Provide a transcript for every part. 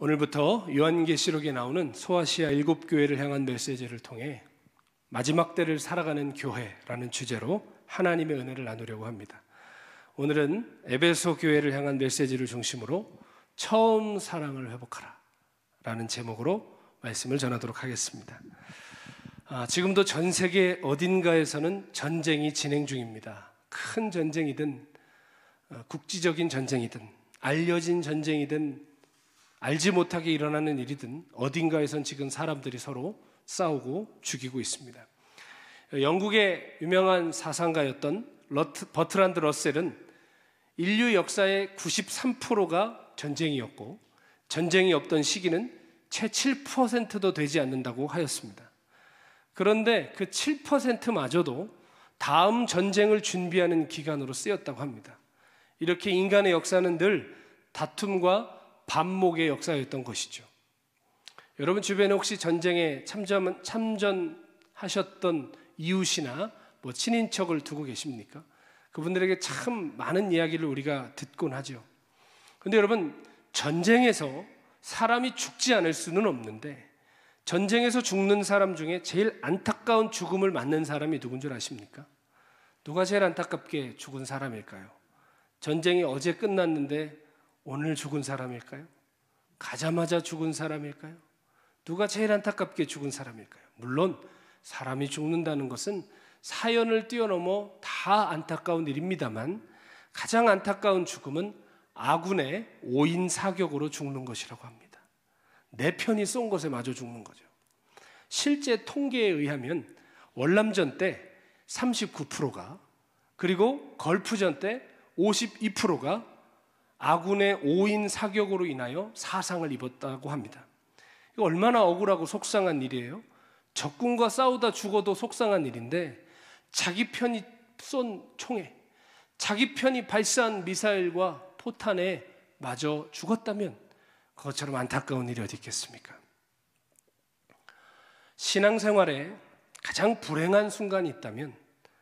오늘부터 요한계시록에 나오는 소아시아 일곱 교회를 향한 메시지를 통해 마지막 때를 살아가는 교회라는 주제로 하나님의 은혜를 나누려고 합니다. 오늘은 에베소 교회를 향한 메시지를 중심으로 처음 사랑을 회복하라 라는 제목으로 말씀을 전하도록 하겠습니다. 아, 지금도 전 세계 어딘가에서는 전쟁이 진행 중입니다. 큰 전쟁이든 어, 국지적인 전쟁이든 알려진 전쟁이든 알지 못하게 일어나는 일이든 어딘가에선 지금 사람들이 서로 싸우고 죽이고 있습니다. 영국의 유명한 사상가였던 러트, 버트란드 러셀은 인류 역사의 93%가 전쟁이었고 전쟁이 없던 시기는 최 7%도 되지 않는다고 하였습니다. 그런데 그 7%마저도 다음 전쟁을 준비하는 기간으로 쓰였다고 합니다. 이렇게 인간의 역사는 늘 다툼과 반목의 역사였던 것이죠. 여러분 주변에 혹시 전쟁에 참전, 참전하셨던 이웃이나 뭐 친인척을 두고 계십니까? 그분들에게 참 많은 이야기를 우리가 듣곤 하죠. 근데 여러분, 전쟁에서 사람이 죽지 않을 수는 없는데, 전쟁에서 죽는 사람 중에 제일 안타까운 죽음을 맞는 사람이 누군 줄 아십니까? 누가 제일 안타깝게 죽은 사람일까요? 전쟁이 어제 끝났는데 오늘 죽은 사람일까요? 가자마자 죽은 사람일까요? 누가 제일 안타깝게 죽은 사람일까요? 물론 사람이 죽는다는 것은 사연을 뛰어넘어 다 안타까운 일입니다만 가장 안타까운 죽음은 아군의 5인 사격으로 죽는 것이라고 합니다. 내 편이 쏜 것에 마저 죽는 거죠. 실제 통계에 의하면 월남전 때 39%가 그리고 걸프전 때 52%가 아군의 5인 사격으로 인하여 사상을 입었다고 합니다. 이거 얼마나 억울하고 속상한 일이에요. 적군과 싸우다 죽어도 속상한 일인데 자기 편이 쏜 총에 자기 편이 발사한 미사일과 포탄에 마저 죽었다면 그것처럼 안타까운 일이 어디 있겠습니까? 신앙생활에 가장 불행한 순간이 있다면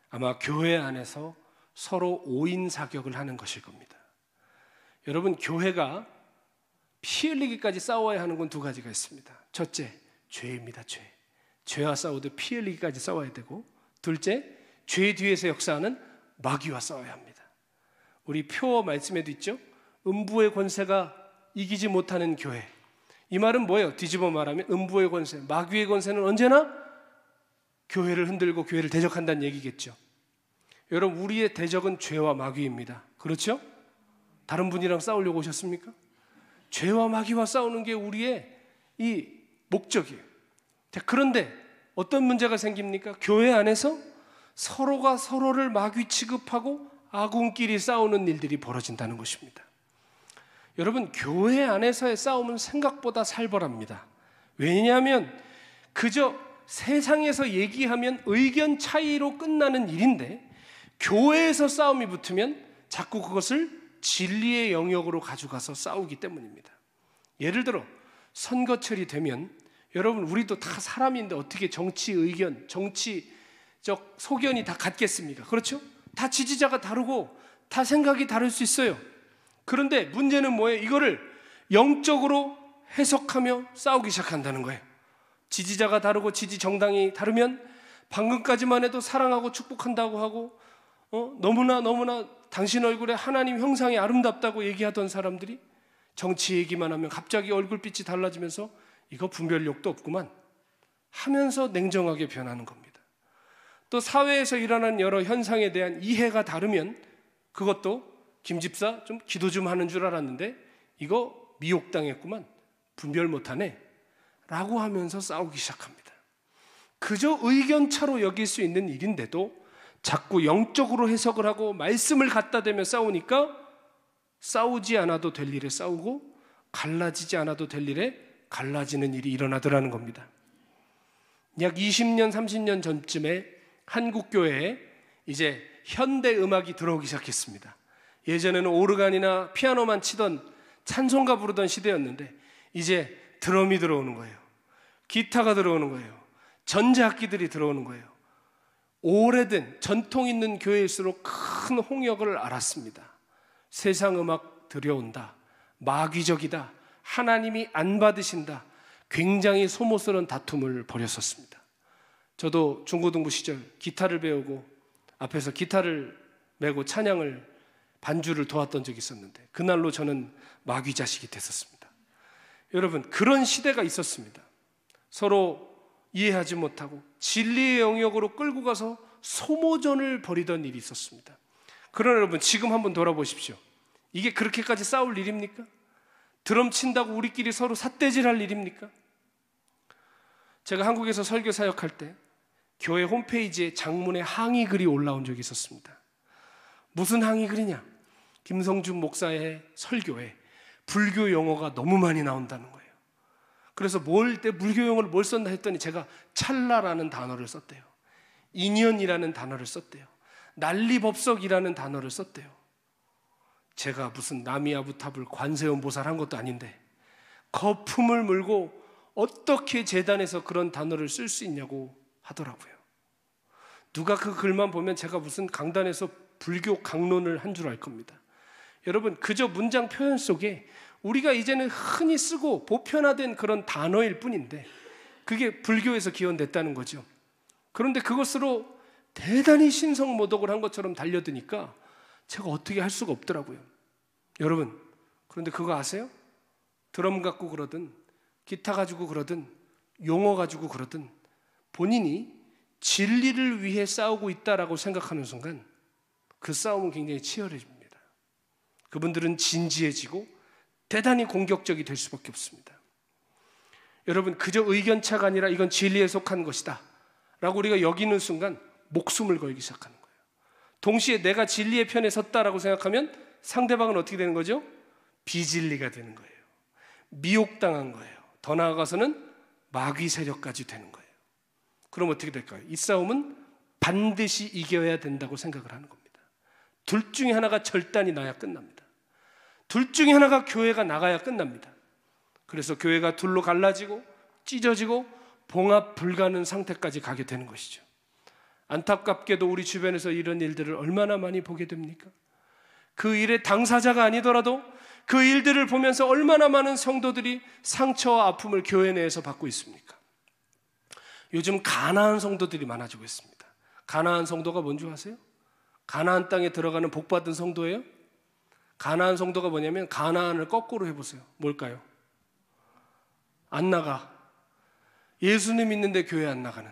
아마 교회 안에서 서로 오인 사격을 하는 것일 겁니다. 여러분 교회가 피 흘리기까지 싸워야 하는 건 두 가지가 있습니다. 첫째, 죄입니다. 죄. 죄와 싸우듯 피 흘리기까지 싸워야 되고 둘째, 죄 뒤에서 역사하는 마귀와 싸워야 합니다. 우리 표어 말씀에도 있죠. 음부의 권세가 이기지 못하는 교회. 이 말은 뭐예요? 뒤집어 말하면 음부의 권세, 마귀의 권세는 언제나 교회를 흔들고 교회를 대적한다는 얘기겠죠. 여러분 우리의 대적은 죄와 마귀입니다. 그렇죠? 다른 분이랑 싸우려고 오셨습니까? 죄와 마귀와 싸우는 게 우리의 이 목적이에요. 자, 그런데 어떤 문제가 생깁니까? 교회 안에서 서로가 서로를 마귀 취급하고 아군끼리 싸우는 일들이 벌어진다는 것입니다. 여러분, 교회 안에서의 싸움은 생각보다 살벌합니다. 왜냐하면 그저 세상에서 얘기하면 의견 차이로 끝나는 일인데 교회에서 싸움이 붙으면 자꾸 그것을 진리의 영역으로 가져가서 싸우기 때문입니다. 예를 들어 선거철이 되면 여러분 우리도 다 사람인데 어떻게 정치 의견, 정치적 소견이 다 같겠습니까? 그렇죠? 다 지지자가 다르고 다 생각이 다를 수 있어요. 그런데 문제는 뭐예요? 이거를 영적으로 해석하며 싸우기 시작한다는 거예요. 지지자가 다르고 지지 정당이 다르면 방금까지만 해도 사랑하고 축복한다고 하고 어? 너무나 너무나 당신 얼굴에 하나님 형상이 아름답다고 얘기하던 사람들이 정치 얘기만 하면 갑자기 얼굴빛이 달라지면서 이거 분별력도 없구만 하면서 냉정하게 변하는 겁니다. 또 사회에서 일어나는 여러 현상에 대한 이해가 다르면 그것도 김 집사 좀 기도 좀 하는 줄 알았는데 이거 미혹당했구만 분별 못하네 라고 하면서 싸우기 시작합니다. 그저 의견차로 여길 수 있는 일인데도 자꾸 영적으로 해석을 하고 말씀을 갖다 대며 싸우니까 싸우지 않아도 될 일에 싸우고 갈라지지 않아도 될 일에 갈라지는 일이 일어나더라는 겁니다. 약 20년, 30년 전쯤에 한국교회에 이제 현대 음악이 들어오기 시작했습니다. 예전에는 오르간이나 피아노만 치던 찬송가 부르던 시대였는데 이제 드럼이 들어오는 거예요. 기타가 들어오는 거예요. 전자악기들이 들어오는 거예요. 오래된 전통 있는 교회일수록 큰 홍역을 알았습니다. 세상 음악 들여온다. 마귀적이다. 하나님이 안 받으신다. 굉장히 소모스러운 다툼을 벌였었습니다. 저도 중고등부 시절 기타를 배우고 앞에서 기타를 메고 찬양을 반주를 도왔던 적이 있었는데 그날로 저는 마귀 자식이 됐었습니다. 여러분 그런 시대가 있었습니다. 서로 이해하지 못하고 진리의 영역으로 끌고 가서 소모전을 벌이던 일이 있었습니다. 그러나 여러분 지금 한번 돌아보십시오. 이게 그렇게까지 싸울 일입니까? 드럼 친다고 우리끼리 서로 삿대질할 일입니까? 제가 한국에서 설교 사역할 때 교회 홈페이지에 장문의 항의 글이 올라온 적이 있었습니다. 무슨 항의 글이냐? 김성준 목사의 설교에 불교 용어가 너무 많이 나온다는 거 그래서 뭘때물교용을뭘 썼나 했더니 제가 찰나라는 단어를 썼대요. 인연이라는 단어를 썼대요. 난리법석이라는 단어를 썼대요. 제가 무슨 나미아부탑을 관세음 보살한 것도 아닌데 거품을 물고 어떻게 재단에서 그런 단어를 쓸 수 있냐고 하더라고요. 누가 그 글만 보면 제가 무슨 강단에서 불교 강론을 한 줄 알 겁니다. 여러분 그저 문장 표현 속에 우리가 이제는 흔히 쓰고 보편화된 그런 단어일 뿐인데 그게 불교에서 기원됐다는 거죠. 그런데 그것으로 대단히 신성모독을 한 것처럼 달려드니까 제가 어떻게 할 수가 없더라고요. 여러분, 그런데 그거 아세요? 드럼 갖고 그러든 기타 가지고 그러든 용어 가지고 그러든 본인이 진리를 위해 싸우고 있다라고 생각하는 순간 그 싸움은 굉장히 치열해집니다. 그분들은 진지해지고 대단히 공격적이 될 수밖에 없습니다. 여러분, 그저 의견차가 아니라 이건 진리에 속한 것이다. 라고 우리가 여기는 순간 목숨을 걸기 시작하는 거예요. 동시에 내가 진리의 편에 섰다라고 생각하면 상대방은 어떻게 되는 거죠? 비진리가 되는 거예요. 미혹당한 거예요. 더 나아가서는 마귀 세력까지 되는 거예요. 그럼 어떻게 될까요? 이 싸움은 반드시 이겨야 된다고 생각을 하는 겁니다. 둘 중에 하나가 절단이 나야 끝납니다. 둘 중에 하나가 교회가 나가야 끝납니다. 그래서 교회가 둘로 갈라지고 찢어지고 봉합 불가능 상태까지 가게 되는 것이죠. 안타깝게도 우리 주변에서 이런 일들을 얼마나 많이 보게 됩니까? 그 일의 당사자가 아니더라도 그 일들을 보면서 얼마나 많은 성도들이 상처와 아픔을 교회 내에서 받고 있습니까? 요즘 가나한 성도들이 많아지고 있습니다. 가나한 성도가 뭔지 아세요? 가나한 땅에 들어가는 복받은 성도예요? 가나안 성도가 뭐냐면 가나안을 거꾸로 해보세요. 뭘까요? 안 나가. 예수님 있는데 교회 안 나가는.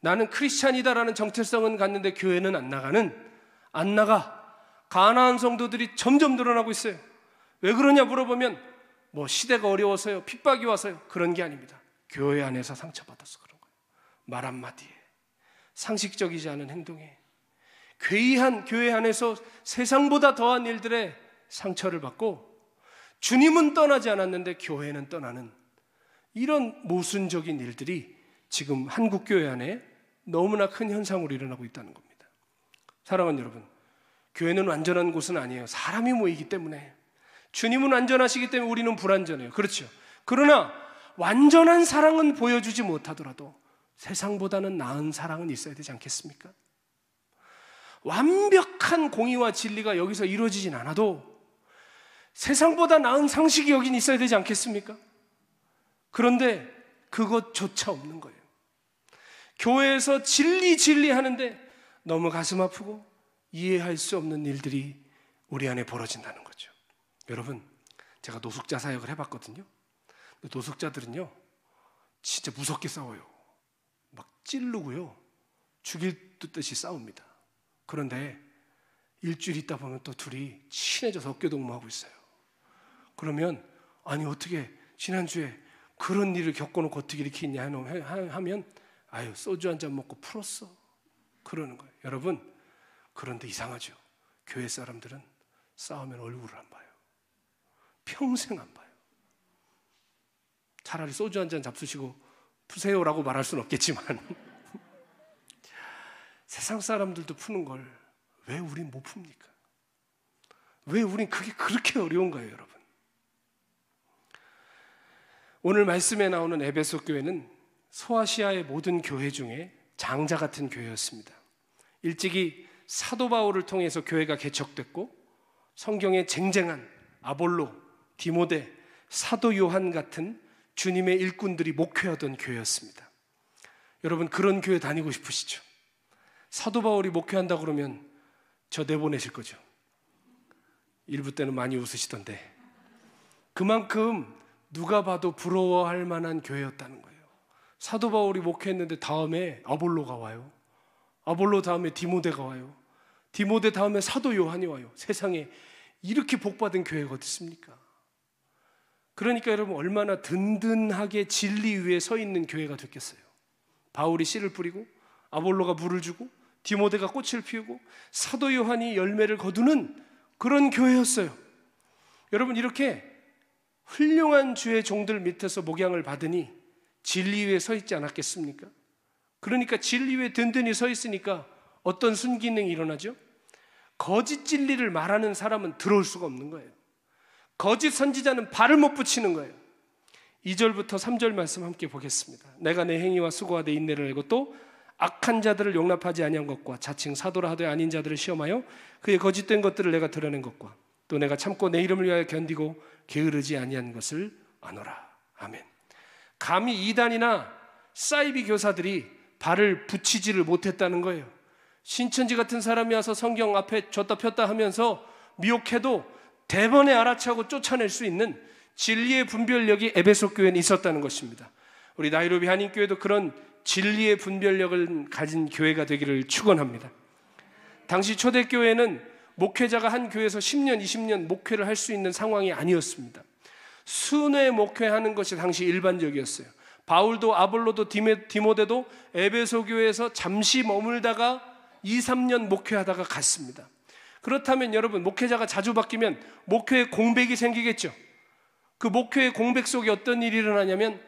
나는 크리스찬이다라는 정체성은 갖는데 교회는 안 나가는. 안 나가. 가나안 성도들이 점점 늘어나고 있어요. 왜 그러냐 물어보면 뭐 시대가 어려워서요. 핍박이 와서요. 그런 게 아닙니다. 교회 안에서 상처받아서 그런 거예요. 말 한마디에. 상식적이지 않은 행동에. 괴이한 교회 안에서 세상보다 더한 일들에 상처를 받고 주님은 떠나지 않았는데 교회는 떠나는 이런 모순적인 일들이 지금 한국 교회 안에 너무나 큰 현상으로 일어나고 있다는 겁니다. 사랑하는 여러분, 교회는 완전한 곳은 아니에요. 사람이 모이기 때문에 주님은 완전하시기 때문에 우리는 불완전해요. 그렇죠. 그러나 완전한 사랑은 보여주지 못하더라도 세상보다는 나은 사랑은 있어야 되지 않겠습니까? 완벽한 공의와 진리가 여기서 이루어지진 않아도 세상보다 나은 상식이 여긴 있어야 되지 않겠습니까? 그런데 그것조차 없는 거예요. 교회에서 진리 진리 하는데 너무 가슴 아프고 이해할 수 없는 일들이 우리 안에 벌어진다는 거죠. 여러분, 제가 노숙자 사역을 해봤거든요. 노숙자들은요, 진짜 무섭게 싸워요. 막 찌르고요, 죽일 듯이 싸웁니다. 그런데 일주일 있다 보면 또 둘이 친해져서 어깨동무하고 있어요. 그러면 아니 어떻게 지난주에 그런 일을 겪어놓고 어떻게 이렇게 있냐 하면 아유 소주 한 잔 먹고 풀었어 그러는 거예요. 여러분 그런데 이상하죠. 교회 사람들은 싸우면 얼굴을 안 봐요. 평생 안 봐요. 차라리 소주 한 잔 잡수시고 푸세요라고 말할 수는 없겠지만. 세상 사람들도 푸는 걸 왜 우린 못 풉니까? 왜 우린 그게 그렇게 어려운가요, 여러분? 오늘 말씀에 나오는 에베소 교회는 소아시아의 모든 교회 중에 장자 같은 교회였습니다. 일찍이 사도 바울을 통해서 교회가 개척됐고 성경에 쟁쟁한 아볼로, 디모데, 사도 요한 같은 주님의 일꾼들이 목회하던 교회였습니다. 여러분 그런 교회 다니고 싶으시죠? 사도 바울이 목회한다 그러면 저 내보내실 거죠. 일부 때는 많이 웃으시던데 그만큼 누가 봐도 부러워할 만한 교회였다는 거예요. 사도 바울이 목회했는데 다음에 아볼로가 와요. 아볼로 다음에 디모데가 와요. 디모데 다음에 사도 요한이 와요. 세상에 이렇게 복받은 교회가 어딨습니까? 그러니까 여러분 얼마나 든든하게 진리 위에 서 있는 교회가 됐겠어요. 바울이 씨를 뿌리고 아볼로가 물을 주고 디모데가 꽃을 피우고 사도 요한이 열매를 거두는 그런 교회였어요. 여러분 이렇게 훌륭한 주의 종들 밑에서 목양을 받으니 진리 위에 서 있지 않았겠습니까? 그러니까 진리 위에 든든히 서 있으니까 어떤 순기능이 일어나죠? 거짓 진리를 말하는 사람은 들어올 수가 없는 거예요. 거짓 선지자는 발을 못 붙이는 거예요. 2절부터 3절 말씀 함께 보겠습니다. 내가 내 행위와 수고와 내 인내를 알고 또 악한 자들을 용납하지 아니한 것과 자칭 사도라 하되 아닌 자들을 시험하여 그의 거짓된 것들을 내가 드러낸 것과 또 내가 참고 내 이름을 위하여 견디고 게으르지 아니한 것을 아노라. 아멘. 감히 이단이나 사이비 교사들이 발을 붙이지를 못했다는 거예요. 신천지 같은 사람이 와서 성경 앞에 졌다 폈다 하면서 미혹해도 대번에 알아차고 쫓아낼 수 있는 진리의 분별력이 에베소 교회는 있었다는 것입니다. 우리 나이로비 한인교회도 그런 진리의 분별력을 가진 교회가 되기를 축원합니다. 당시 초대교회는 목회자가 한 교회에서 10년, 20년 목회를 할 수 있는 상황이 아니었습니다. 순회 목회하는 것이 당시 일반적이었어요. 바울도 아볼로도 디모데도 에베소 교회에서 잠시 머물다가 2, 3년 목회하다가 갔습니다. 그렇다면 여러분 목회자가 자주 바뀌면 목회의 공백이 생기겠죠. 그 목회의 공백 속에 어떤 일이 일어나냐면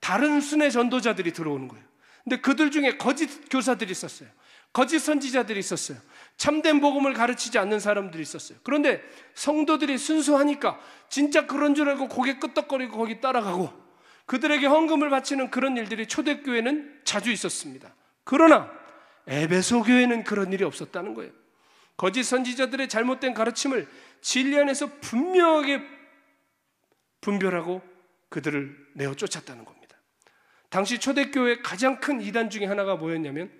다른 순회 전도자들이 들어오는 거예요. 근데 그들 중에 거짓 교사들이 있었어요. 거짓 선지자들이 있었어요. 참된 복음을 가르치지 않는 사람들이 있었어요. 그런데 성도들이 순수하니까 진짜 그런 줄 알고 고개 끄덕거리고 거기 따라가고 그들에게 헌금을 바치는 그런 일들이 초대교회는 자주 있었습니다. 그러나 에베소 교회는 그런 일이 없었다는 거예요. 거짓 선지자들의 잘못된 가르침을 진리 안에서 분명하게 분별하고 그들을 내어 쫓았다는 겁니다. 당시 초대교회 가장 큰 이단 중에 하나가 뭐였냐면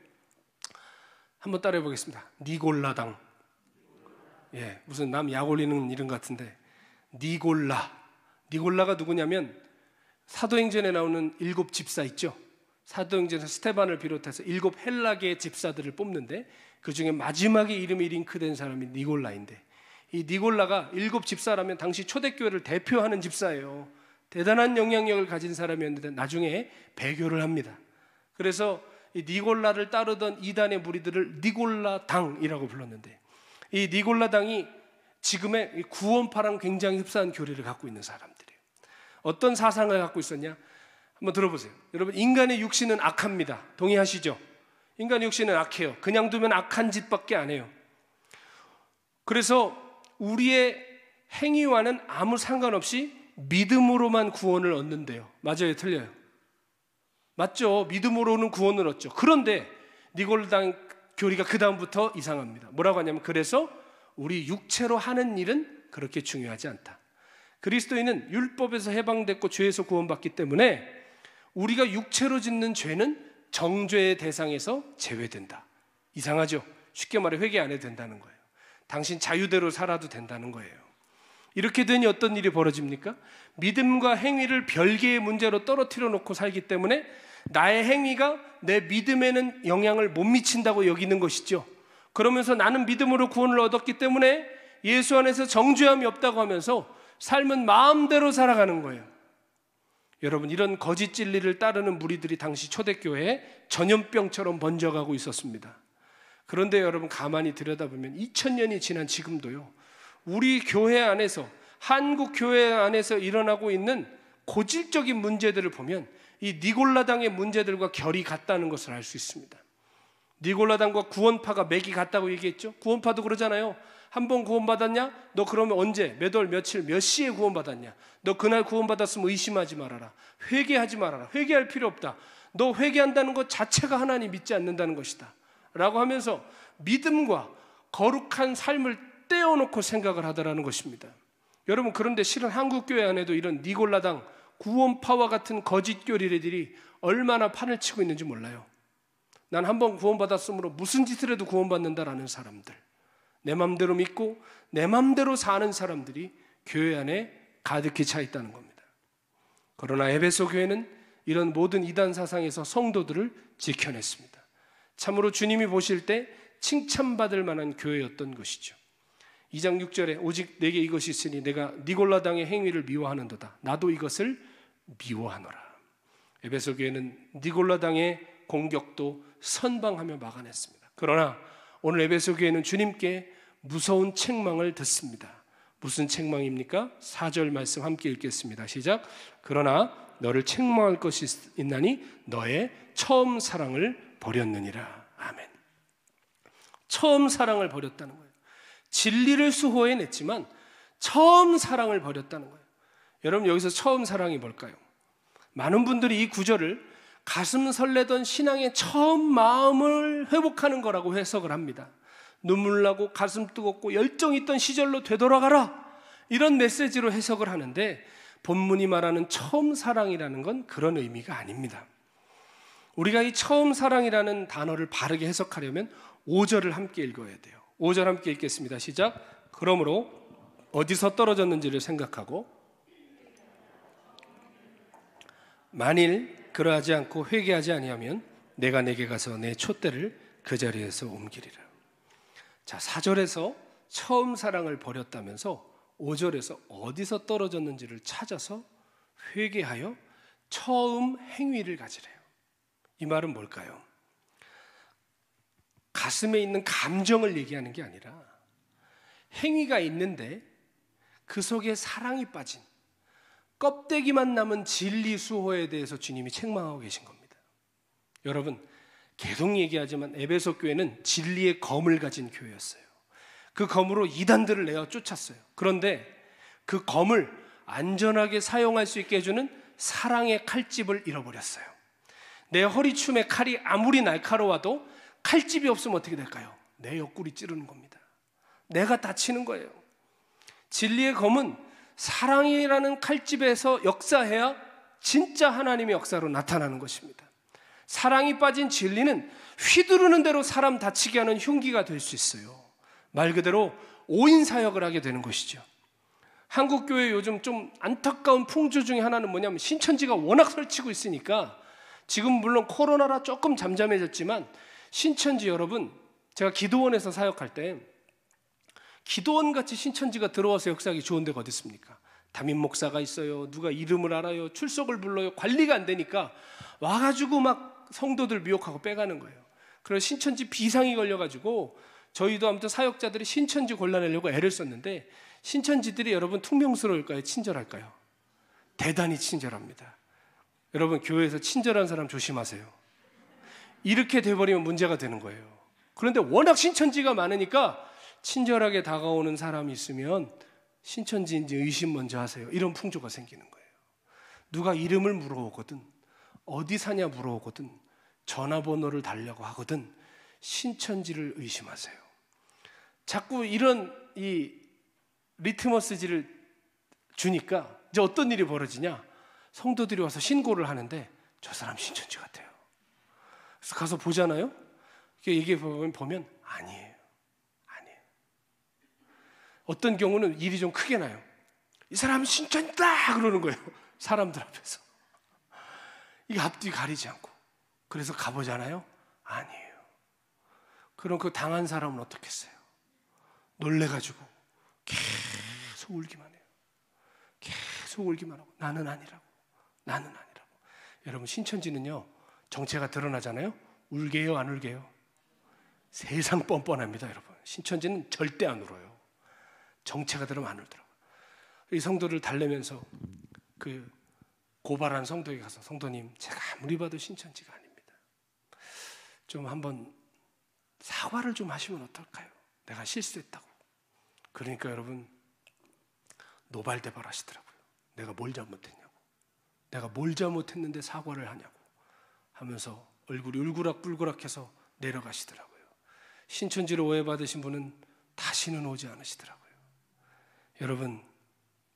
한번 따라해 보겠습니다. 니골라당. 예, 무슨 남약 올리는 이름 같은데 니골라. 니골라가 누구냐면 사도행전에 나오는 일곱 집사 있죠. 사도행전에서 스테반을 비롯해서 일곱 헬라계의 집사들을 뽑는데 그 중에 마지막에 이름이 링크된 사람이 니골라인데 이 니골라가 일곱 집사라면 당시 초대교회를 대표하는 집사예요. 대단한 영향력을 가진 사람이었는데 나중에 배교를 합니다. 그래서 니골라를 따르던 이단의 무리들을 니골라 당이라고 불렀는데 이 니골라 당이 지금의 구원파랑 굉장히 흡사한 교리를 갖고 있는 사람들이에요. 어떤 사상을 갖고 있었냐? 한번 들어보세요. 여러분 인간의 육신은 악합니다. 동의하시죠? 인간의 육신은 악해요. 그냥 두면 악한 짓밖에 안 해요. 그래서 우리의 행위와는 아무 상관없이 믿음으로만 구원을 얻는데요. 맞아요, 틀려요. 맞죠? 믿음으로는 구원을 얻죠. 그런데 니골당 교리가 그 다음부터 이상합니다. 뭐라고 하냐면 그래서 우리 육체로 하는 일은 그렇게 중요하지 않다. 그리스도인은 율법에서 해방됐고 죄에서 구원받기 때문에 우리가 육체로 짓는 죄는 정죄의 대상에서 제외된다. 이상하죠? 쉽게 말해 회개 안 해도 된다는 거예요. 당신 자유대로 살아도 된다는 거예요. 이렇게 되니 어떤 일이 벌어집니까? 믿음과 행위를 별개의 문제로 떨어뜨려 놓고 살기 때문에 나의 행위가 내 믿음에는 영향을 못 미친다고 여기는 것이죠. 그러면서 나는 믿음으로 구원을 얻었기 때문에 예수 안에서 정죄함이 없다고 하면서 삶은 마음대로 살아가는 거예요. 여러분, 이런 거짓 진리를 따르는 무리들이 당시 초대교회에 전염병처럼 번져가고 있었습니다. 그런데 여러분, 가만히 들여다보면 2000년이 지난 지금도요, 우리 교회 안에서 한국 교회 안에서 일어나고 있는 고질적인 문제들을 보면 이 니골라당의 문제들과 결이 같다는 것을 알 수 있습니다. 니골라당과 구원파가 맥이 같다고 얘기했죠. 구원파도 그러잖아요. 한 번 구원받았냐? 너 그러면 언제? 몇 월, 며칠, 몇 시에 구원받았냐? 너 그날 구원받았으면 의심하지 말아라. 회개하지 말아라. 회개할 필요 없다. 너 회개한다는 것 자체가 하나님 믿지 않는다는 것이다. 라고 하면서 믿음과 거룩한 삶을 떼어놓고 생각을 하더라는 것입니다. 여러분 그런데 실은 한국 교회 안에도 이런 니골라당 구원파와 같은 거짓 교리들이 얼마나 판을 치고 있는지 몰라요. 난 한번 구원받았으므로 무슨 짓을 해도 구원받는다라는 사람들, 내 마음대로 믿고 내 마음대로 사는 사람들이 교회 안에 가득히 차 있다는 겁니다. 그러나 에베소 교회는 이런 모든 이단 사상에서 성도들을 지켜냈습니다. 참으로 주님이 보실 때 칭찬받을 만한 교회였던 것이죠. 2장 6절에 오직 내게 이것이 있으니 내가 니골라당의 행위를 미워하는도다. 나도 이것을 미워하노라. 에베소 교회는 니골라당의 공격도 선방하며 막아냈습니다. 그러나 오늘 에베소 교회는 주님께 무서운 책망을 듣습니다. 무슨 책망입니까? 4절 말씀 함께 읽겠습니다. 시작. 그러나 너를 책망할 것이 있나니 너의 처음 사랑을 버렸느니라. 아멘. 처음 사랑을 버렸다는 거예요. 진리를 수호해냈지만 처음 사랑을 버렸다는 거예요. 여러분 여기서 처음 사랑이 뭘까요? 많은 분들이 이 구절을 가슴 설레던 신앙의 처음 마음을 회복하는 거라고 해석을 합니다. 눈물 나고 가슴 뜨겁고 열정 있던 시절로 되돌아가라. 이런 메시지로 해석을 하는데 본문이 말하는 처음 사랑이라는 건 그런 의미가 아닙니다. 우리가 이 처음 사랑이라는 단어를 바르게 해석하려면 5절을 함께 읽어야 돼요. 5절 함께 읽겠습니다. 시작. 그러므로 어디서 떨어졌는지를 생각하고 만일 그러하지 않고 회개하지 아니하면 내가 내게 가서 내 촛대를 그 자리에서 옮기리라. 자, 4절에서 처음 사랑을 버렸다면서 5절에서 어디서 떨어졌는지를 찾아서 회개하여 처음 행위를 가지래요. 이 말은 뭘까요? 가슴에 있는 감정을 얘기하는 게 아니라 행위가 있는데 그 속에 사랑이 빠진 껍데기만 남은 진리 수호에 대해서 주님이 책망하고 계신 겁니다. 여러분, 계속 얘기하지만 에베소 교회는 진리의 검을 가진 교회였어요. 그 검으로 이단들을 내어 쫓았어요. 그런데 그 검을 안전하게 사용할 수 있게 해주는 사랑의 칼집을 잃어버렸어요. 내 허리춤의 칼이 아무리 날카로워도 칼집이 없으면 어떻게 될까요? 내 옆구리 찌르는 겁니다. 내가 다치는 거예요. 진리의 검은 사랑이라는 칼집에서 역사해야 진짜 하나님의 역사로 나타나는 것입니다. 사랑이 빠진 진리는 휘두르는 대로 사람 다치게 하는 흉기가 될 수 있어요. 말 그대로 오인 사역을 하게 되는 것이죠. 한국 교회 요즘 좀 안타까운 풍조 중에 하나는 뭐냐면 신천지가 워낙 설치고 있으니까 지금 물론 코로나라 조금 잠잠해졌지만 신천지 여러분, 제가 기도원에서 사역할 때 기도원 같이 신천지가 들어와서 역사하기 좋은 데가 어디 있습니까? 담임 목사가 있어요. 누가 이름을 알아요. 출석을 불러요. 관리가 안 되니까 와가지고 막 성도들 미혹하고 빼가는 거예요. 그래 신천지 비상이 걸려가지고 저희도 아무튼 사역자들이 신천지 골라내려고 애를 썼는데 신천지들이 여러분 퉁명스러울까요? 친절할까요? 대단히 친절합니다. 여러분 교회에서 친절한 사람 조심하세요. 이렇게 돼버리면 문제가 되는 거예요. 그런데 워낙 신천지가 많으니까 친절하게 다가오는 사람이 있으면 신천지인지 의심 먼저 하세요. 이런 풍조가 생기는 거예요. 누가 이름을 물어오거든, 어디 사냐 물어오거든, 전화번호를 달라고 하거든, 신천지를 의심하세요. 자꾸 이런 이 리트머스지를 주니까 이제 어떤 일이 벌어지냐? 성도들이 와서 신고를 하는데 저 사람 신천지 같아요. 그래서 가서 보잖아요. 얘기해 보면 아니에요. 아니에요. 어떤 경우는 일이 좀 크게 나요. 이사람 신천이다! 그러는 거예요. 사람들 앞에서. 이게 앞뒤 가리지 않고. 그래서 가보잖아요. 아니에요. 그럼 그 당한 사람은 어떻겠어요? 놀래가지고 계속 울기만 해요. 계속 울기만 하고 나는 아니라고. 나는 아니라고. 여러분 신천지는요. 정체가 드러나잖아요. 울게요, 안 울게요? 세상 뻔뻔합니다, 여러분. 신천지는 절대 안 울어요. 정체가 들으면 안 울더라고요. 이 성도를 달래면서 그 고발한 성도에 가서 성도님, 제가 아무리 봐도 신천지가 아닙니다. 좀 한번 사과를 좀 하시면 어떨까요? 내가 실수했다고. 그러니까 여러분 노발대발 하시더라고요. 내가 뭘 잘못했냐고. 내가 뭘 잘못했는데 사과를 하냐고. 하면서 얼굴이 울그락불그락해서 내려가시더라고요. 신천지로 오해받으신 분은 다시는 오지 않으시더라고요. 여러분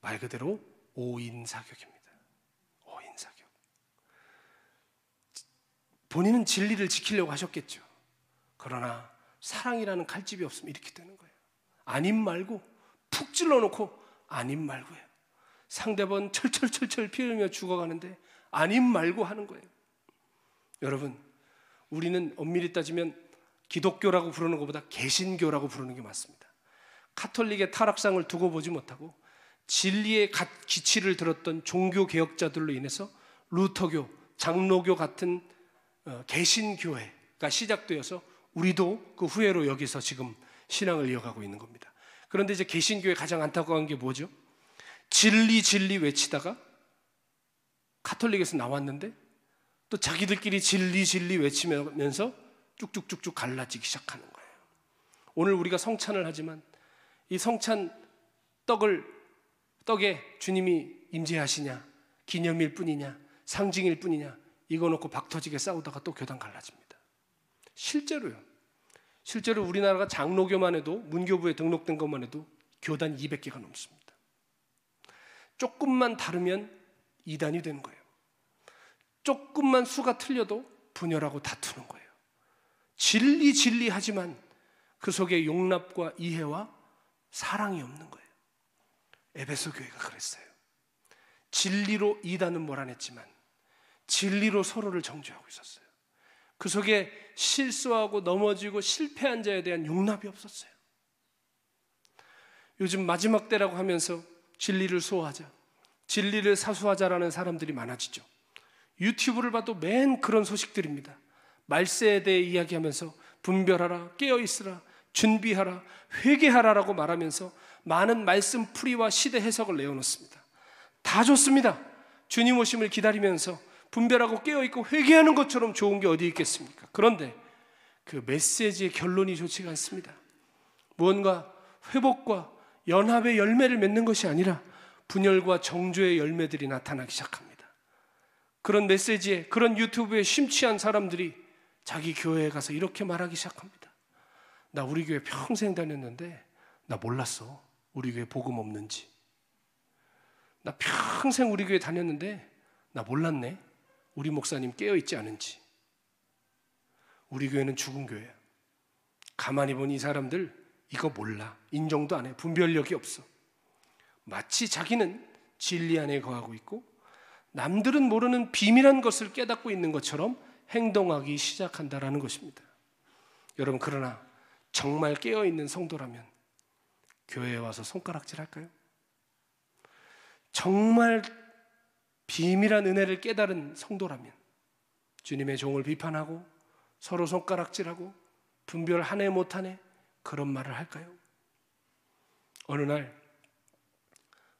말 그대로 오인 사격입니다. 오인 사격. 본인은 진리를 지키려고 하셨겠죠. 그러나 사랑이라는 칼집이 없으면 이렇게 되는 거예요. 아님 말고 푹 찔러놓고 아님 말고요. 상대방 철철철철 피우며 죽어가는데 아님 말고 하는 거예요. 여러분, 우리는 엄밀히 따지면 기독교라고 부르는 것보다 개신교라고 부르는 게 맞습니다. 카톨릭의 타락상을 두고 보지 못하고 진리의 기치를 들었던 종교 개혁자들로 인해서 루터교, 장로교 같은 어, 개신교회가 시작되어서 우리도 그 후예로 여기서 지금 신앙을 이어가고 있는 겁니다. 그런데 이제 개신교에 가장 안타까운 게 뭐죠? 진리 진리 외치다가 카톨릭에서 나왔는데 또 자기들끼리 진리 진리 외치면서 쭉쭉쭉쭉 갈라지기 시작하는 거예요. 오늘 우리가 성찬을 하지만 이 성찬 떡을 떡에 주님이 임재하시냐 기념일 뿐이냐 상징일 뿐이냐 이거 놓고 박터지게 싸우다가 또 교단 갈라집니다. 실제로요. 실제로 우리나라가 장로교만 해도 문교부에 등록된 것만 해도 교단 200개가 넘습니다. 조금만 다르면 이단이 되는 거예요. 조금만 수가 틀려도 분열하고 다투는 거예요. 진리 진리 하지만 그 속에 용납과 이해와 사랑이 없는 거예요. 에베소 교회가 그랬어요. 진리로 이단은 몰아냈지만 진리로 서로를 정죄하고 있었어요. 그 속에 실수하고 넘어지고 실패한 자에 대한 용납이 없었어요. 요즘 마지막 때라고 하면서 진리를 소화하자 진리를 사수하자라는 사람들이 많아지죠. 유튜브를 봐도 맨 그런 소식들입니다. 말세에 대해 이야기하면서 분별하라, 깨어 있으라, 준비하라, 회개하라라고 말하면서 많은 말씀 풀이와 시대 해석을 내어놓습니다. 다 좋습니다. 주님 오심을 기다리면서 분별하고 깨어 있고 회개하는 것처럼 좋은 게 어디 있겠습니까? 그런데 그 메시지의 결론이 좋지가 않습니다. 무언가 회복과 연합의 열매를 맺는 것이 아니라 분열과 정조의 열매들이 나타나기 시작합니다. 그런 메시지에, 그런 유튜브에 심취한 사람들이 자기 교회에 가서 이렇게 말하기 시작합니다. 나 우리 교회 평생 다녔는데 나 몰랐어. 우리 교회 복음 없는지. 나 평생 우리 교회 다녔는데 나 몰랐네. 우리 목사님 깨어있지 않은지. 우리 교회는 죽은 교회야. 가만히 본이 사람들 이거 몰라. 인정도 안 해. 분별력이 없어. 마치 자기는 진리 안에 거하고 있고 남들은 모르는 비밀한 것을 깨닫고 있는 것처럼 행동하기 시작한다라는 것입니다. 여러분, 그러나 정말 깨어있는 성도라면 교회에 와서 손가락질 할까요? 정말 비밀한 은혜를 깨달은 성도라면 주님의 종을 비판하고 서로 손가락질하고 분별 한해 못하네 그런 말을 할까요? 어느 날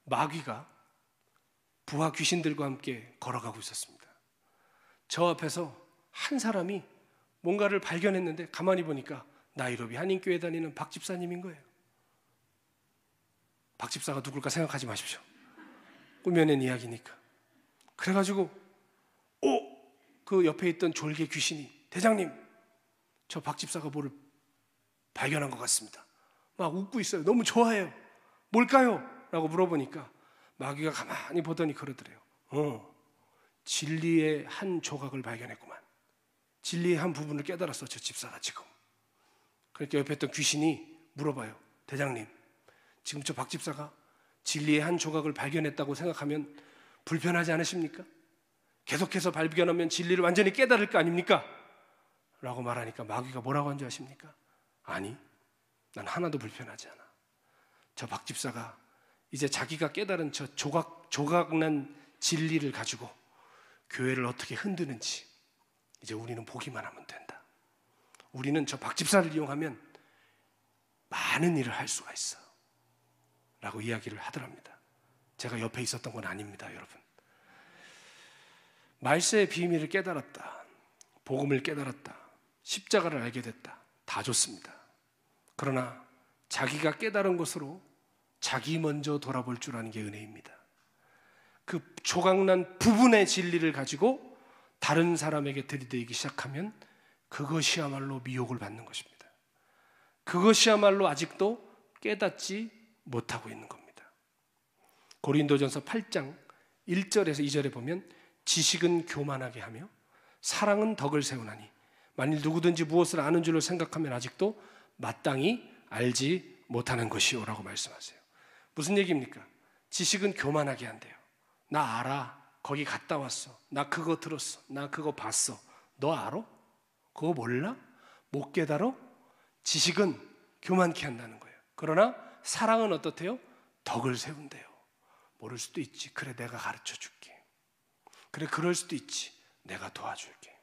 마귀가 부하 귀신들과 함께 걸어가고 있었습니다. 저 앞에서 한 사람이 뭔가를 발견했는데 가만히 보니까 나이로비 한인교회 다니는 박 집사님인 거예요. 박 집사가 누굴까 생각하지 마십시오. 꾸며낸 이야기니까. 그래가지고, 오! 어? 그 옆에 있던 졸개 귀신이, 대장님! 저 박 집사가 뭐를 발견한 것 같습니다. 막 웃고 있어요. 너무 좋아해요. 뭘까요? 라고 물어보니까 마귀가 가만히 보더니 그러더래요. 어, 진리의 한 조각을 발견했구만. 진리의 한 부분을 깨달았어, 저 집사가 지금. 그러니까 옆에 있던 귀신이 물어봐요. 대장님, 지금 저 박 집사가 진리의 한 조각을 발견했다고 생각하면 불편하지 않으십니까? 계속해서 발견하면 진리를 완전히 깨달을 거 아닙니까? 라고 말하니까 마귀가 뭐라고 한 줄 아십니까? 아니, 난 하나도 불편하지 않아. 저 박 집사가 이제 자기가 깨달은 저 조각, 조각난 진리를 가지고 교회를 어떻게 흔드는지 이제 우리는 보기만 하면 된다. 우리는 저 박집사를 이용하면 많은 일을 할 수가 있어. 라고 이야기를 하더랍니다. 제가 옆에 있었던 건 아닙니다, 여러분. 말세의 비밀을 깨달았다. 복음을 깨달았다. 십자가를 알게 됐다. 다 좋습니다. 그러나 자기가 깨달은 것으로 자기 먼저 돌아볼 줄 아는 게 은혜입니다. 그 조각난 부분의 진리를 가지고 다른 사람에게 들이대기 시작하면 그것이야말로 미혹을 받는 것입니다. 그것이야말로 아직도 깨닫지 못하고 있는 겁니다. 고린도전서 8장 1절에서 2절에 보면 지식은 교만하게 하며 사랑은 덕을 세우나니 만일 누구든지 무엇을 아는 줄로 생각하면 아직도 마땅히 알지 못하는 것이오라고 말씀하세요. 무슨 얘기입니까? 지식은 교만하게 한대요. 나 알아. 거기 갔다 왔어. 나 그거 들었어. 나 그거 봤어. 너 알아? 그거 몰라? 못 깨달어? 지식은 교만케 한다는 거예요. 그러나 사랑은 어떻대요? 덕을 세운대요. 모를 수도 있지. 그래, 내가 가르쳐 줄게. 그래, 그럴 수도 있지. 내가 도와줄게.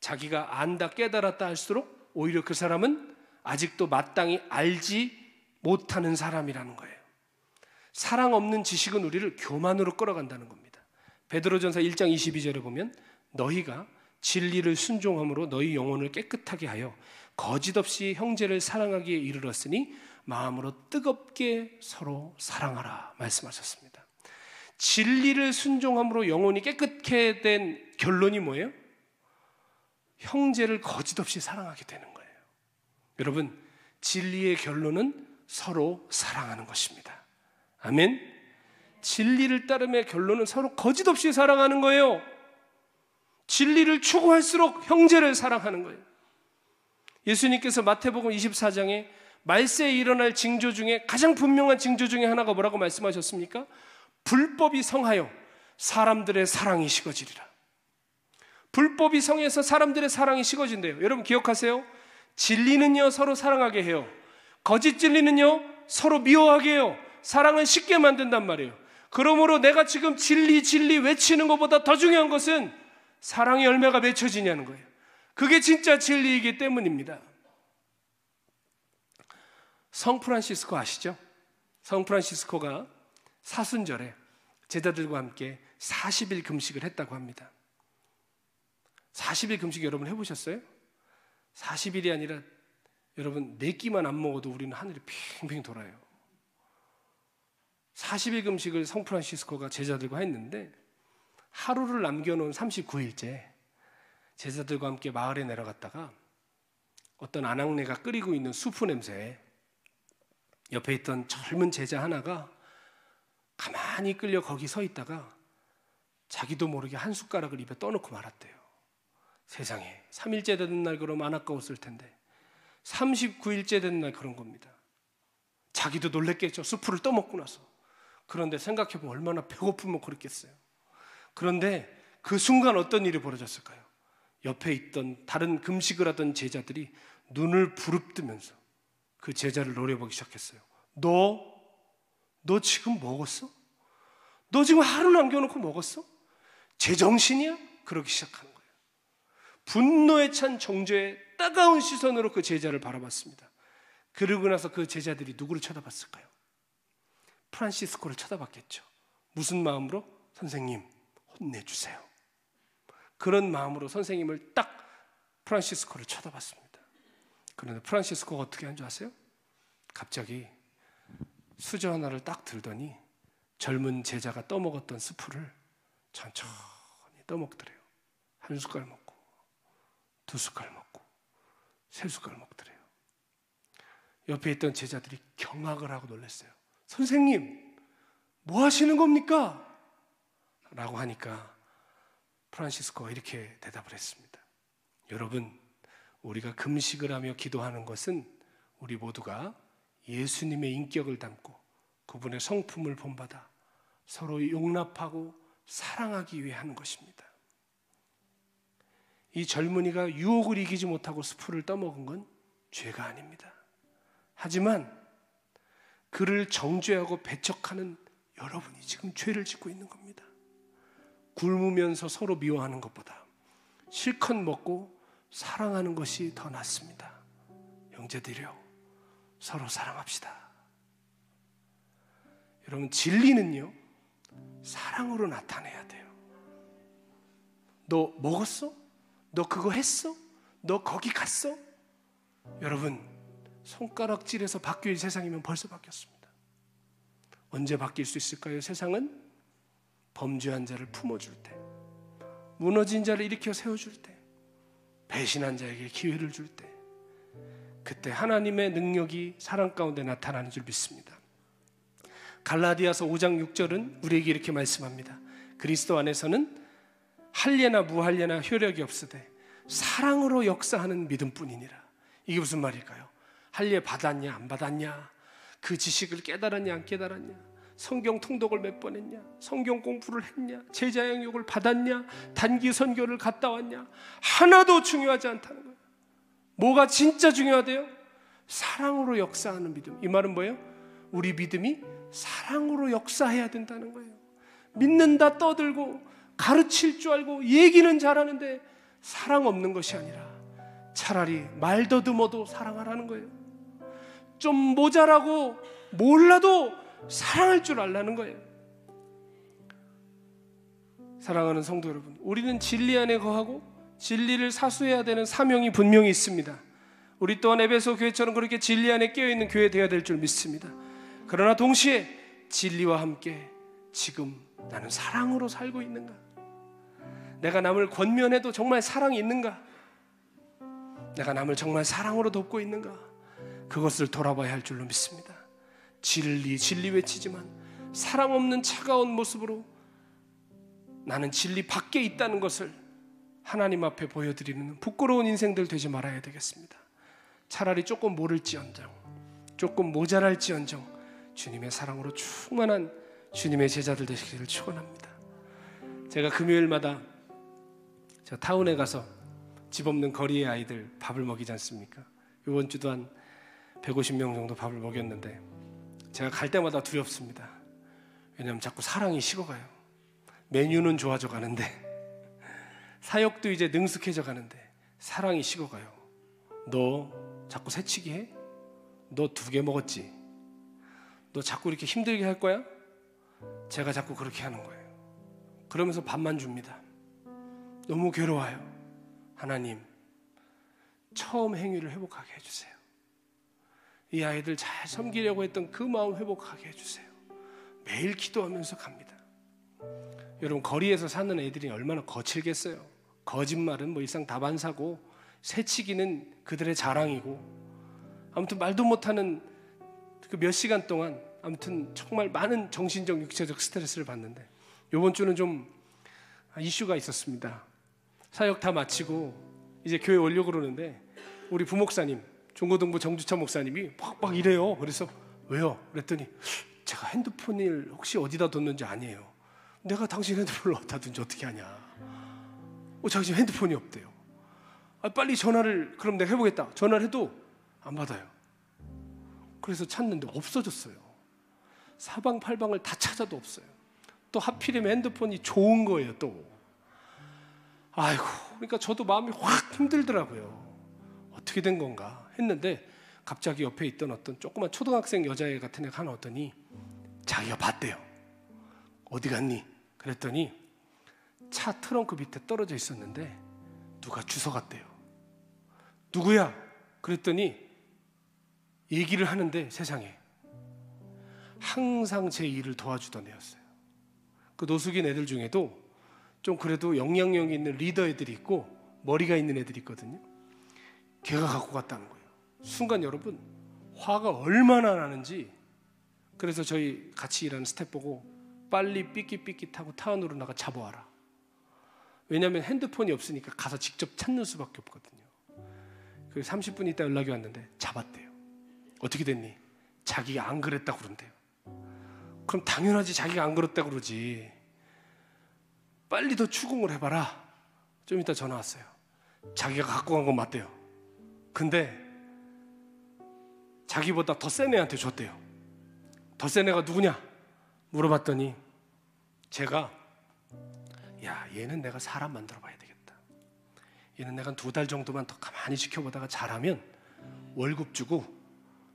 자기가 안다 깨달았다 할수록 오히려 그 사람은 아직도 마땅히 알지 못하는 사람이라는 거예요. 사랑 없는 지식은 우리를 교만으로 끌어간다는 겁니다. 베드로전서 1장 22절에 보면 너희가 진리를 순종함으로 너희 영혼을 깨끗하게 하여 거짓 없이 형제를 사랑하기에 이르렀으니 마음으로 뜨겁게 서로 사랑하라 말씀하셨습니다. 진리를 순종함으로 영혼이 깨끗해 된 결론이 뭐예요? 형제를 거짓 없이 사랑하게 되는 거예요. 여러분, 진리의 결론은 서로 사랑하는 것입니다. 아멘. 진리를 따름의 결론은 서로 거짓 없이 사랑하는 거예요. 진리를 추구할수록 형제를 사랑하는 거예요. 예수님께서 마태복음 24장에 말세에 일어날 징조 중에 가장 분명한 징조 중에 하나가 뭐라고 말씀하셨습니까? 불법이 성하여 사람들의 사랑이 식어지리라. 불법이 성해서 사람들의 사랑이 식어진대요. 여러분 기억하세요? 진리는요 서로 사랑하게 해요. 거짓 진리는요, 서로 미워하게 해요. 사랑은 쉽게 만든단 말이에요. 그러므로 내가 지금 진리, 진리 외치는 것보다 더 중요한 것은 사랑의 열매가 맺혀지냐는 거예요. 그게 진짜 진리이기 때문입니다. 성프란시스코 아시죠? 성프란시스코가 사순절에 제자들과 함께 40일 금식을 했다고 합니다. 40일 금식 여러분 해보셨어요? 40일이 아니라 여러분 내 끼만 안 먹어도 우리는 하늘이 팽팽 돌아요. 40일 금식을 성프란시스코가 제자들과 했는데 하루를 남겨놓은 39일째 제자들과 함께 마을에 내려갔다가 어떤 아낙네가 끓이고 있는 수프 냄새에 옆에 있던 젊은 제자 하나가 가만히 끌려 거기 서 있다가 자기도 모르게 한 숟가락을 입에 떠넣고 말았대요. 세상에 3일째 되는 날 그럼 안 아까웠을 텐데 39일째 된 날 그런 겁니다. 자기도 놀랬겠죠. 수프를 떠먹고 나서. 그런데 생각해보면 얼마나 배고프면 그랬겠어요 그런데 그 순간 어떤 일이 벌어졌을까요? 옆에 있던 다른 금식을 하던 제자들이 눈을 부릅뜨면서 그 제자를 노려보기 시작했어요. 너, 너 지금 먹었어? 너 지금 하루 남겨놓고 먹었어? 제정신이야? 그러기 시작하는 거예요. 분노에 찬정죄에 따가운 시선으로 그 제자를 바라봤습니다. 그러고 나서 그 제자들이 누구를 쳐다봤을까요? 프란시스코를 쳐다봤겠죠. 무슨 마음으로? 선생님, 혼내주세요. 그런 마음으로 선생님을 딱 프란시스코를 쳐다봤습니다. 그런데 프란시스코가 어떻게 한 줄 아세요? 갑자기 수저 하나를 딱 들더니 젊은 제자가 떠먹었던 스프를 천천히 떠먹더래요. 한 숟갈 먹고, 두 숟갈 먹고, 새숟갈목들이요 옆에 있던 제자들이 경악을 하고 놀랐어요. 선생님, 뭐 하시는 겁니까? 라고 하니까 프란시스코가 이렇게 대답을 했습니다. 여러분, 우리가 금식을 하며 기도하는 것은 우리 모두가 예수님의 인격을 담고 그분의 성품을 본받아 서로 용납하고 사랑하기 위해 하는 것입니다. 이 젊은이가 유혹을 이기지 못하고 스프를 떠먹은 건 죄가 아닙니다. 하지만 그를 정죄하고 배척하는 여러분이 지금 죄를 짓고 있는 겁니다. 굶으면서 서로 미워하는 것보다 실컷 먹고 사랑하는 것이 더 낫습니다. 형제들이여 서로 사랑합시다. 여러분, 진리는요, 사랑으로 나타내야 돼요. 너 먹었어? 너 그거 했어? 너 거기 갔어? 여러분, 손가락질에서 바뀔 세상이면 벌써 바뀌었습니다. 언제 바뀔 수 있을까요? 세상은 범죄한 자를 품어줄 때, 무너진 자를 일으켜 세워줄 때, 배신한 자에게 기회를 줄 때, 그때 하나님의 능력이 사랑 가운데 나타나는 줄 믿습니다. 갈라디아서 5장 6절은 우리에게 이렇게 말씀합니다. 그리스도 안에서는 할례나 무할례나 효력이 없으되 사랑으로 역사하는 믿음뿐이니라. 이게 무슨 말일까요? 할례 받았냐 안 받았냐? 그 지식을 깨달았냐 안 깨달았냐? 성경 통독을 몇 번 했냐? 성경 공부를 했냐? 제자 양육을 받았냐? 단기 선교를 갔다 왔냐? 하나도 중요하지 않다는 거예요. 뭐가 진짜 중요하대요? 사랑으로 역사하는 믿음. 이 말은 뭐예요? 우리 믿음이 사랑으로 역사해야 된다는 거예요. 믿는다 떠들고 가르칠 줄 알고 얘기는 잘하는데 사랑 없는 것이 아니라 차라리 말 더듬어도 사랑하라는 거예요. 좀 모자라고 몰라도 사랑할 줄 알라는 거예요. 사랑하는 성도 여러분, 우리는 진리 안에 거하고 진리를 사수해야 되는 사명이 분명히 있습니다. 우리 또한 에베소 교회처럼 그렇게 진리 안에 깨어 있는 교회 되어야 될 줄 믿습니다. 그러나 동시에 진리와 함께 지금 나는 사랑으로 살고 있는가? 내가 남을 권면해도 정말 사랑이 있는가? 내가 남을 정말 사랑으로 돕고 있는가? 그것을 돌아봐야 할 줄로 믿습니다. 진리, 진리 외치지만 사랑 없는 차가운 모습으로 나는 진리 밖에 있다는 것을 하나님 앞에 보여드리는 부끄러운 인생들 되지 말아야 되겠습니다. 차라리 조금 모를지언정, 조금 모자랄지언정, 주님의 사랑으로 충만한 주님의 제자들 되시기를 축원합니다. 제가 금요일마다 제 타운에 가서 집 없는 거리의 아이들 밥을 먹이지 않습니까? 이번 주도 한 150명 정도 밥을 먹였는데 제가 갈 때마다 두렵습니다. 왜냐하면 자꾸 사랑이 식어가요. 메뉴는 좋아져 가는데 사역도 이제 능숙해져 가는데 사랑이 식어가요. 너 자꾸 새치기 해? 너 두 개 먹었지? 너 자꾸 이렇게 힘들게 할 거야? 제가 자꾸 그렇게 하는 거예요. 그러면서 밥만 줍니다. 너무 괴로워요. 하나님, 처음 행위를 회복하게 해주세요. 이 아이들 잘 섬기려고 했던 그 마음 회복하게 해주세요. 매일 기도하면서 갑니다. 여러분, 거리에서 사는 애들이 얼마나 거칠겠어요. 거짓말은 뭐 일상 다반사고, 새치기는 그들의 자랑이고, 아무튼 말도 못하는 그 몇 시간 동안 아무튼 정말 많은 정신적 육체적 스트레스를 받는데 이번 주는 좀 이슈가 있었습니다. 사역 다 마치고 이제 교회 오려고 그러는데 우리 부목사님 중고등부 정주찬 목사님이 팍팍 이래요. 그래서 왜요? 그랬더니 제가 핸드폰을 혹시 어디다 뒀는지 아니에요. 내가 당신 핸드폰을 어디다 둔지 어떻게 아냐? 어, 자기 지금 핸드폰이 없대요. 아, 빨리 전화를 그럼 내가 해보겠다. 전화를 해도 안 받아요. 그래서 찾는데 없어졌어요. 사방팔방을 다 찾아도 없어요. 또 하필이면 핸드폰이 좋은 거예요, 또. 아이고, 그러니까 저도 마음이 확 힘들더라고요. 어떻게 된 건가 했는데 갑자기 옆에 있던 어떤 조그만 초등학생 여자애 같은 애가 하나 오더니 자기가 봤대요. 어디 갔니? 그랬더니 차 트렁크 밑에 떨어져 있었는데 누가 주워갔대요. 누구야? 그랬더니 얘기를 하는데 세상에 항상 제 일을 도와주던 애였어요. 그 노숙인 애들 중에도 좀 그래도 영향력 있는 리더 애들이 있고 머리가 있는 애들이 있거든요. 걔가 갖고 갔다는 거예요. 순간 여러분 화가 얼마나 나는지 그래서 저희 같이 일하는 스텝 보고 빨리 삐끼삐끼타고 타운으로 나가 잡아와라. 왜냐하면 핸드폰이 없으니까 가서 직접 찾는 수밖에 없거든요. 그 30분 있다 연락이 왔는데 잡았대요. 어떻게 됐니? 자기가 안 그랬다고 그런대요. 그럼 당연하지 자기가 안 그렇다 그러지. 빨리 더 추궁을 해봐라. 좀 이따 전화 왔어요. 자기가 갖고 간 건 맞대요. 근데 자기보다 더 센 애한테 줬대요. 더 센 애가 누구냐? 물어봤더니 제가 야 얘는 내가 사람 만들어 봐야 되겠다. 얘는 내가 두 달 정도만 더 가만히 지켜보다가 잘하면 월급 주고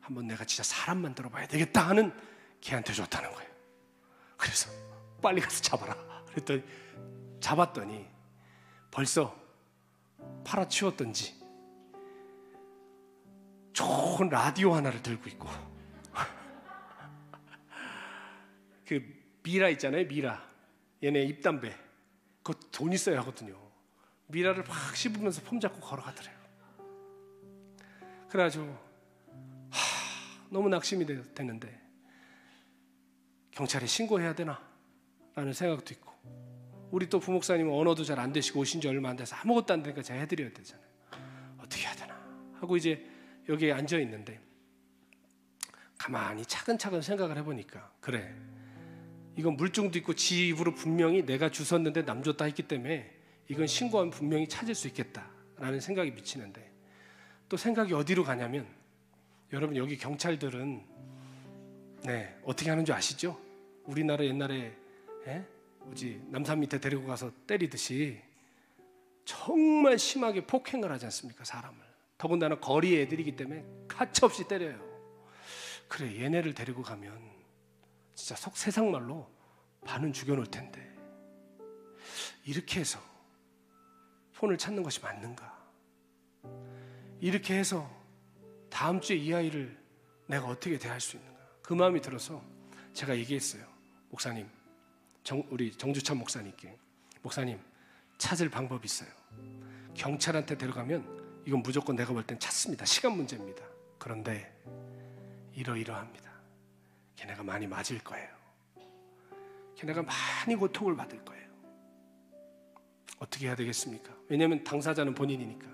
한번 내가 진짜 사람 만들어 봐야 되겠다 하는 걔한테 줬다는 거예요. 그래서 빨리 가서 잡아라. 그랬더니 잡았더니 벌써 팔아치웠던지 좋은 라디오 하나를 들고 있고 그 미라 있잖아요 미라 얘네 입담배 그거 돈 있어야 하거든요 미라를 막 씹으면서 폼 잡고 걸어가더래요 그래가지고 하, 너무 낙심이 됐는데 경찰에 신고해야 되나? 라는 생각도 있고 우리 또 부목사님은 언어도 잘 안 되시고 오신 지 얼마 안 돼서 아무것도 안 되니까 제가 해드려야 되잖아요. 어떻게 해야 되나? 하고 이제 여기에 앉아 있는데 가만히 차근차근 생각을 해보니까 그래 이건 물증도 있고 지 입으로 분명히 내가 주웠는데 남 줬다 했기 때문에 이건 신고하면 분명히 찾을 수 있겠다라는 생각이 미치는데 또 생각이 어디로 가냐면 여러분 여기 경찰들은 네 어떻게 하는 줄 아시죠? 우리나라 옛날에 에? 뭐지 남산 밑에 데리고 가서 때리듯이 정말 심하게 폭행을 하지 않습니까 사람을 더군다나 거리 애들이기 때문에 가차없이 때려요 그래 얘네를 데리고 가면 진짜 속 세상 말로 반은 죽여놓을 텐데 이렇게 해서 폰을 찾는 것이 맞는가 이렇게 해서 다음 주에 이 아이를 내가 어떻게 대할 수 있는가 그 마음이 들어서 제가 얘기했어요. 목사님, 정, 우리 정주찬 목사님께 목사님 찾을 방법이 있어요. 경찰한테 데려가면 이건 무조건 내가 볼 땐 찾습니다. 시간 문제입니다. 그런데 이러이러합니다. 걔네가 많이 맞을 거예요. 걔네가 많이 고통을 받을 거예요. 어떻게 해야 되겠습니까? 왜냐하면 당사자는 본인이니까.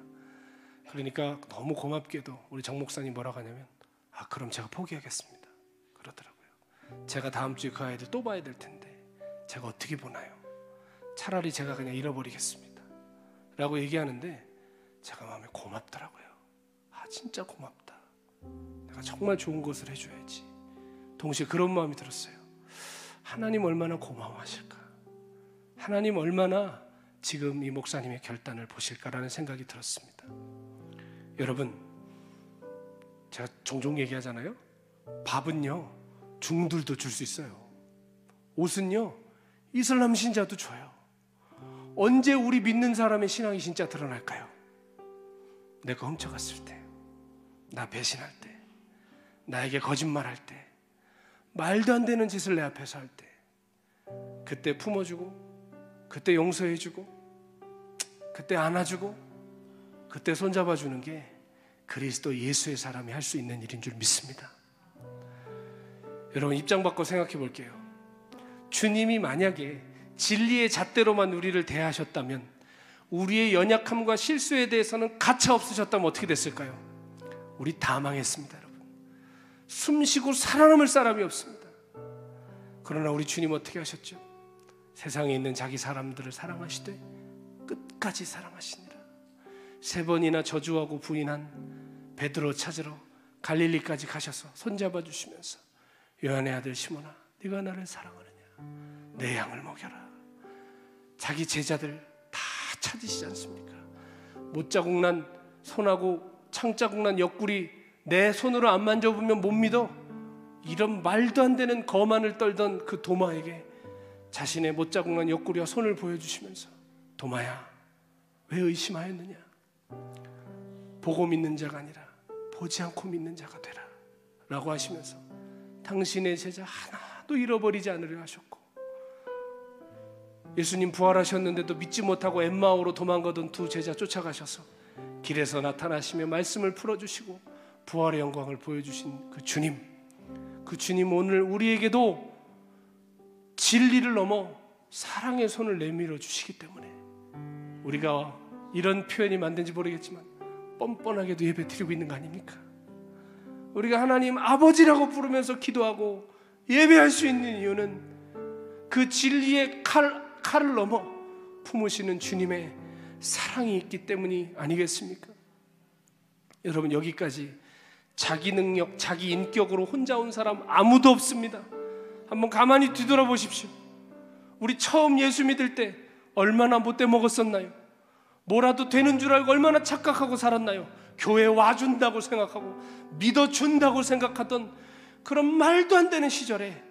그러니까 너무 고맙게도 우리 정 목사님 뭐라고 하냐면 아 그럼 제가 포기하겠습니다. 그러더라고. 제가 다음 주에 그 아이들 또 봐야 될 텐데 제가 어떻게 보나요? 차라리 제가 그냥 잃어버리겠습니다. 라고 얘기하는데 제가 마음에 고맙더라고요. 아 진짜 고맙다. 내가 정말 좋은 것을 해줘야지. 동시에 그런 마음이 들었어요. 하나님 얼마나 고마워하실까? 하나님 얼마나 지금 이 목사님의 결단을 보실까라는 생각이 들었습니다. 여러분, 제가 종종 얘기하잖아요. 밥은요, 중들도 줄 수 있어요. 옷은요, 이슬람 신자도 줘요. 언제 우리 믿는 사람의 신앙이 진짜 드러날까요? 내가 훔쳐갔을 때, 나 배신할 때, 나에게 거짓말할 때, 말도 안 되는 짓을 내 앞에서 할 때, 그때 품어주고, 그때 용서해주고, 그때 안아주고, 그때 손잡아주는 게 그리스도 예수의 사람이 할 수 있는 일인 줄 믿습니다. 여러분 입장 바꿔 생각해 볼게요. 주님이 만약에 진리의 잣대로만 우리를 대하셨다면 우리의 연약함과 실수에 대해서는 가차 없으셨다면 어떻게 됐을까요? 우리 다 망했습니다, 여러분. 숨쉬고 살아남을 사람이 없습니다. 그러나 우리 주님 어떻게 하셨죠? 세상에 있는 자기 사람들을 사랑하시되 끝까지 사랑하시니라. 세 번이나 저주하고 부인한 베드로 찾으러 갈릴리까지 가셔서 손잡아 주시면서 요한의 아들 시몬아, 네가 나를 사랑하느냐? 내 양을 먹여라. 자기 제자들 다 찾으시지 않습니까? 못자국 난 손하고 창자국 난 옆구리 내 손으로 안 만져보면 못 믿어. 이런 말도 안 되는 거만을 떨던 그 도마에게 자신의 못자국 난 옆구리와 손을 보여주시면서 도마야, 왜 의심하였느냐? 보고 믿는 자가 아니라 보지 않고 믿는 자가 되라. 라고 하시면서 당신의 제자 하나도 잃어버리지 않으려 하셨고 예수님 부활하셨는데도 믿지 못하고 엠마오로 도망가던 두 제자 쫓아가셔서 길에서 나타나시며 말씀을 풀어주시고 부활의 영광을 보여주신 그 주님 그 주님 오늘 우리에게도 진리를 넘어 사랑의 손을 내밀어 주시기 때문에 우리가 이런 표현이 만든지 모르겠지만 뻔뻔하게도 예배 드리고 있는 거 아닙니까? 우리가 하나님 아버지라고 부르면서 기도하고 예배할 수 있는 이유는 그 진리의 칼, 칼을 넘어 품으시는 주님의 사랑이 있기 때문이 아니겠습니까? 여러분, 여기까지 자기 능력, 자기 인격으로 혼자 온 사람 아무도 없습니다. 한번 가만히 뒤돌아보십시오. 우리 처음 예수 믿을 때 얼마나 못돼 먹었었나요? 뭐라도 되는 줄 알고 얼마나 착각하고 살았나요? 교회 와준다고 생각하고 믿어준다고 생각하던 그런 말도 안 되는 시절에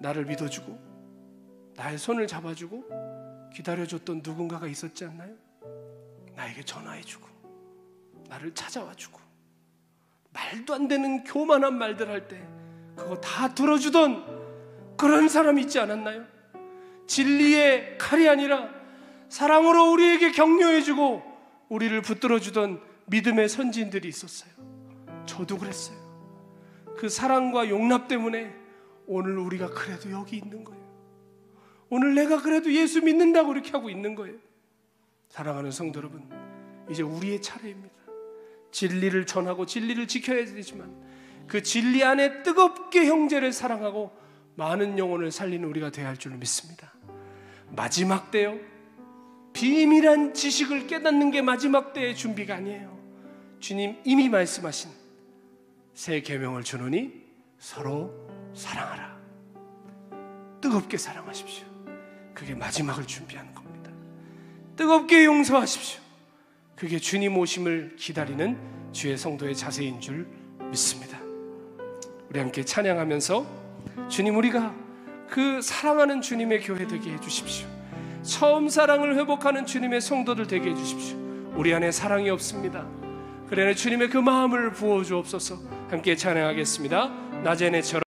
나를 믿어주고 나의 손을 잡아주고 기다려줬던 누군가가 있었지 않나요? 나에게 전화해주고 나를 찾아와주고 말도 안 되는 교만한 말들 할 때 그거 다 들어주던 그런 사람이 있지 않았나요? 진리의 칼이 아니라 사랑으로 우리에게 격려해주고 우리를 붙들어 주던 믿음의 선진들이 있었어요. 저도 그랬어요. 그 사랑과 용납 때문에 오늘 우리가 그래도 여기 있는 거예요. 오늘 내가 그래도 예수 믿는다고 이렇게 하고 있는 거예요. 사랑하는 성도 여러분, 이제 우리의 차례입니다. 진리를 전하고 진리를 지켜야 되지만 그 진리 안에 뜨겁게 형제를 사랑하고 많은 영혼을 살리는 우리가 돼야 할 줄 믿습니다. 마지막 때요. 비밀한 지식을 깨닫는 게 마지막 때의 준비가 아니에요. 주님 이미 말씀하신 새 계명을 주노니 서로 사랑하라. 뜨겁게 사랑하십시오. 그게 마지막을 준비하는 겁니다. 뜨겁게 용서하십시오. 그게 주님 오심을 기다리는 주의 성도의 자세인 줄 믿습니다. 우리 함께 찬양하면서 주님 우리가 그 사랑하는 주님의 교회 되게 해 주십시오. 처음 사랑을 회복하는 주님의 성도들 되게 해주십시오. 우리 안에 사랑이 없습니다. 그러니 주님의 그 마음을 부어주옵소서 함께 찬양하겠습니다. 낮에내처럼